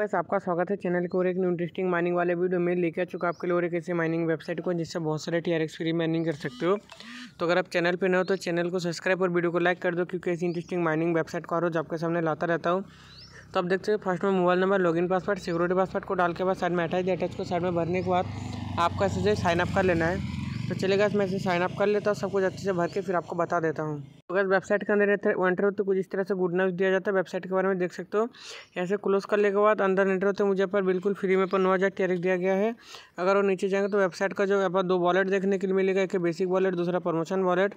बस आपका स्वागत है चैनल के और एक न्यू इंटरेस्टिंग माइनिंग वाले वीडियो में लेकर आ चुका आपके लिए और एक ऐसी माइनिंग वेबसाइट को जिससे बहुत सारे T R X free mining कर सकते हो तो अगर आप चैनल पर न हो तो चैनल को सब्सक्राइब और वीडियो को लाइक कर दो क्योंकि ऐसी इंटरेस्टिंग माइनिंग वेबसाइट को रोज आपके सामने लाता रहता हूँ तो आप देखते हो फर्स्ट में mobile number login password security password को डाल के बाद साइड में अटैच अटैच को साइड में भरने के बाद आपका ऐसे साइनअप कर लेना है तो चलेगा इसमें से साइनअप कर लेता हूँ सब कुछ अच्छे से भर के फिर आपको बता देता हूँ अगर वेबसाइट के अंदर एंटर हो तो कुछ इस तरह से गुड न्यूज़ दिया जाता है वेबसाइट के बारे में देख सकते हो ऐसे क्लोज करने के बाद अंदर एंटर होते तो मुझे पर बिल्कुल फ्री में पर नौ हज़ार टेरिक दिया गया है अगर वो नीचे जाएंगे तो वेबसाइट का जो है दो वॉलेट देखने के लिए मिलेगा एक बेसिक वॉलेट दूसरा प्रमोशन वॉलेट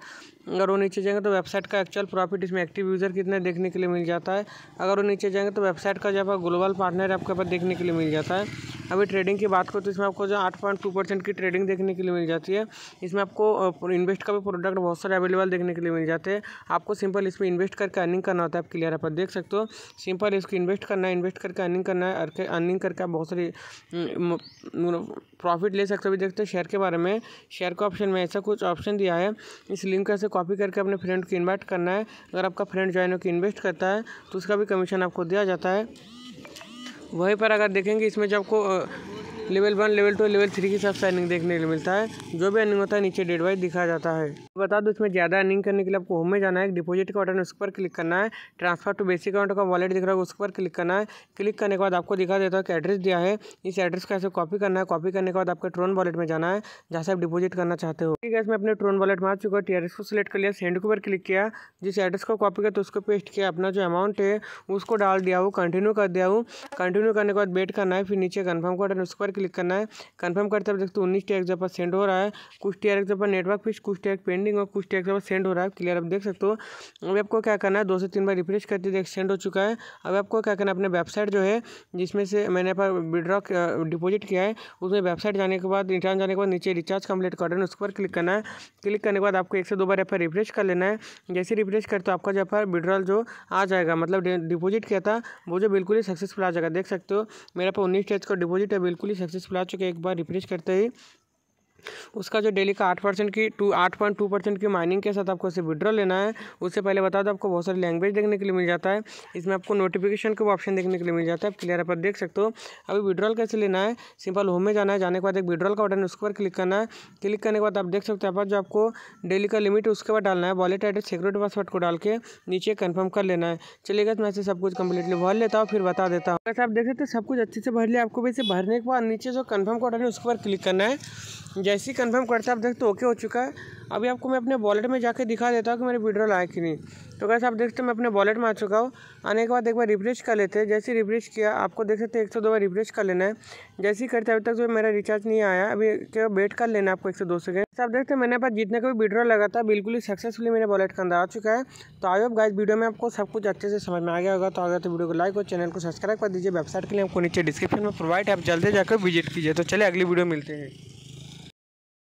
अगर वो नीचे जाएंगे तो वेबसाइट का एक्चुअल प्रॉफिट इसमें एक्टिव यूज़र कितने देखने के लिए मिल जाता है अगर वो नीचे जाएंगे तो वेबसाइट का जो ग्लोबल पार्टनर आपके पास देखने के लिए मिल जाता है अभी ट्रेडिंग की बात करो तो इसमें आपको जो आठ पॉइंट टू परसेंट की ट्रेडिंग देखने के लिए मिल जाती है इसमें आपको इन्वेस्ट का भी प्रोडक्ट बहुत सारे अवेलेबल देखने के लिए मिल जाते हैं आपको सिंपल इसमें इन्वेस्ट करके अर्निंग करना होता है आप क्लियर आप देख सकते हो सिंपल इसको इन्वेस्ट करना है इन्वेस्ट करके अर्निंग करना है अर्निंग करके आप बहुत सारी प्रॉफिट मतलब ले सकते हो अभी देखते हैं शेयर के बारे में शेयर के ऑप्शन में ऐसा कुछ ऑप्शन दिया है इस लिंक से कॉपी करके अपने फ्रेंड को इन्वाइट करना है अगर आपका फ्रेंड ज्वाइन होकर इन्वेस्ट करता है तो उसका भी कमीशन आपको दिया जाता है वहीं पर अगर देखेंगे इसमें जब को level one level two level three के हिसाब से अर्निंग देखने को मिलता है जो भी अर्निंग होता है नीचे डेट वाइज दिखाया जाता है बता दो इसमें ज़्यादा अर्निंग करने के लिए आपको होम में जाना है डिपोजिट का बटन उस पर क्लिक करना है ट्रांसफर टू बेसिक अकाउंट का वॉलेट दिख रहा है उस पर क्लिक करना है क्लिक करने के बाद आपको दिखा देता है कि एड्रेस दिया है इस एड्रेस का ऐसे कॉपी करना है कॉपी करने के बाद आपको ट्रोन वॉलेट में जाना है जहाँ से आप डिपोजिट करना चाहते हो ठीक है इसमें अपने ट्रोन वॉलेट में आ चुका है टी को सिलेक्ट कर लिया सेंड के ऊपर क्लिक किया जिस एड्रेस को कॉपी किया तो उसको पेस्ट किया अपना जो अमाउंट है उसको डाल दिया हूँ कंटिन्यू कर दिया हूँ कंटिन्यू करने के बाद वेट करना है फिर नीचे कन्फर्म का बटन उस पर क्लिक करना है कन्फर्म करते हैं देखते हैं उन्नीस टैक्स जब सेंड हो रहा है कुछ टी आर पर नेटवर्क फिक्स कुछ टी पेंडिंग और कुछ टी पर सेंड हो रहा है क्लियर आप देख सकते हो अभी आपको क्या करना है दो से तीन बार रिफ्रेश करते देख सेंड हो चुका है अभी आपको क्या करना है अपने वेबसाइट जो है जिसमें से मैंने यहाँ पर विड्रॉ डिपोजिट किया है उसमें वेबसाइट जाने के बाद रिटर्न जाने के बाद नीचे रिचार्ज कम्प्लीट कर रहे हैं उस पर क्लिक करना है क्लिक करने के बाद आपको एक से दो बार यहाँ पर रिफ्रेश कर लेना है जैसे रिफ्रेश करते हो आपका जहाँ पर विड्रॉल जो आ जाएगा मतलब डिपोजिट किया था वो जो बिल्कुल ही सक्सेसफुल आ जाएगा देख सकते हो मेरे पर उन्नीस टेज का डिपोजिट है बिल्कुल ही सक्सेसफुल आ चुके हैं एक बार रिफ्रेश करते ही उसका जो डेली का आठ परसेंट की टू आठ पॉइंट टू परसेंट की माइनिंग के साथ आपको इसे विड्रॉ लेना है उससे पहले बता दो आपको बहुत सारी लैंग्वेज देखने के लिए मिल जाता है इसमें आपको नोटिफिकेशन का ऑप्शन देखने के लिए मिल जाता है आप क्लियर आप देख सकते हो अभी विड्रॉल कैसे लेना है सिंपल होम में जाना है जाने के बाद एक विड्रॉल का बटन है उस पर क्लिक करना है क्लिक करने के बाद आप देख सकते हो आप जो आपको डेली का लिमिट उसके बाद डालना है वॉलेट एड्रेस सिक्योरिटी पासवर्ड को डाल के नीचे कन्फर्म कर लेना है चलिएगा मैं सब कुछ कंप्लीटली भर लेता हूँ फिर बता देता हूँ आप देख सकते हो सब कुछ अच्छे से भर लिया आपको वैसे भरने के बाद नीचे जो कन्फर्म का बटन है उसके पर क्लिक करना है जैसे ही कन्फर्म करते हैं आप देखते ओके हो चुका है अभी आपको मैं अपने वॉलेट में जाके दिखा देता हूँ कि मेरे विड्रॉल आया कि नहीं तो कैसे आप देखते हैं मैं अपने वॉलेट में आ चुका हूँ आने के बाद एक बार रिफ्रेश कर लेते हैं जैसे रिफ्रेश किया आपको देख सकते एक सौ दो बार रिफ्रेश कर लेना है जैसे ही करते अभी तक जो मेरा रिचार्ज नहीं आया अभी क्या वेट कर लेना आपको एक सौ दो सेकेंड तो आप देखते हैं मैंने पास जितने का भी विड्रॉल लगा था बिल्कुल ही सक्सेसफुल मेरे वॉलेट के अंदर आ चुका है तो आयो गाय वीडियो में आपको सब कुछ अच्छे से समझ में आ गया होगा तो आगे तो वीडियो को लाइक और चैनल को सब्सक्राइब कर दीजिए वेबसाइट के लिए आपको नीचे डिस्क्रिप्शन में प्रोवाइड है आप जल्दी जाकर विजिट कीजिए तो चले अगली वीडियो मिलते हैं